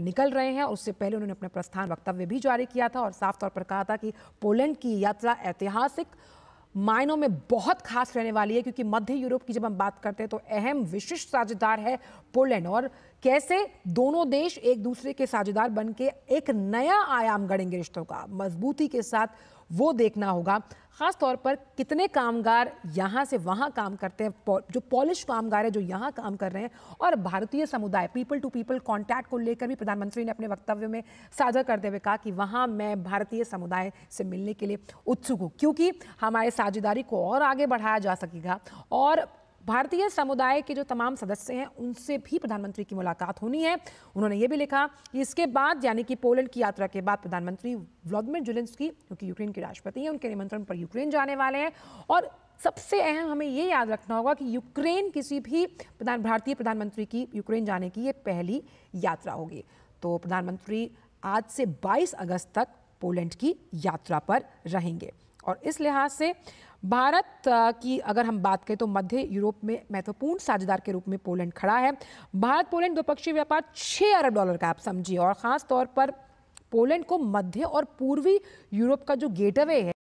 निकल रहे हैं और उससे पहले उन्होंने अपना प्रस्थान वक्तव्य भी जारी किया था और साफ तौर पर कहा था कि पोलैंड की यात्रा ऐतिहासिक मायनों में बहुत खास रहने वाली है क्योंकि मध्य यूरोप की जब हम बात करते हैं तो अहम विशिष्ट साझेदार है पोलैंड और कैसे दोनों देश एक दूसरे के साझेदार बन के एक नया आयाम गढ़ेंगे रिश्तों का मजबूती के साथ वो देखना होगा ख़ास तौर पर कितने कामगार यहाँ से वहाँ काम करते हैं जो पॉलिश कामगार है जो यहाँ काम कर रहे हैं और भारतीय समुदाय पीपल टू पीपल कांटेक्ट को लेकर भी प्रधानमंत्री ने अपने वक्तव्य में साझा करते हुए कहा कि वहाँ मैं भारतीय समुदाय से मिलने के लिए उत्सुक हूँ क्योंकि हमारे साझेदारी को और आगे बढ़ाया जा सकेगा और भारतीय समुदाय के जो तमाम सदस्य हैं उनसे भी प्रधानमंत्री की मुलाकात होनी है उन्होंने ये भी लिखा कि इसके बाद यानी कि पोलैंड की यात्रा के बाद प्रधानमंत्री व्लादिमिर जुलेंस्की जो कि यूक्रेन के राष्ट्रपति हैं उनके निमंत्रण पर यूक्रेन जाने वाले हैं और सबसे अहम हमें ये याद रखना होगा कि यूक्रेन किसी भी प्रधान भारतीय प्रधानमंत्री की यूक्रेन जाने की ये पहली यात्रा होगी तो प्रधानमंत्री आज से 22 अगस्त तक पोलैंड की यात्रा पर रहेंगे और इस लिहाज से भारत की अगर हम बात करें तो मध्य यूरोप में महत्वपूर्ण साझेदार के रूप में पोलैंड खड़ा है भारत पोलैंड द्विपक्षीय व्यापार छह अरब डॉलर का आप समझिए और ख़ास तौर पर पोलैंड को मध्य और पूर्वी यूरोप का जो गेटवे है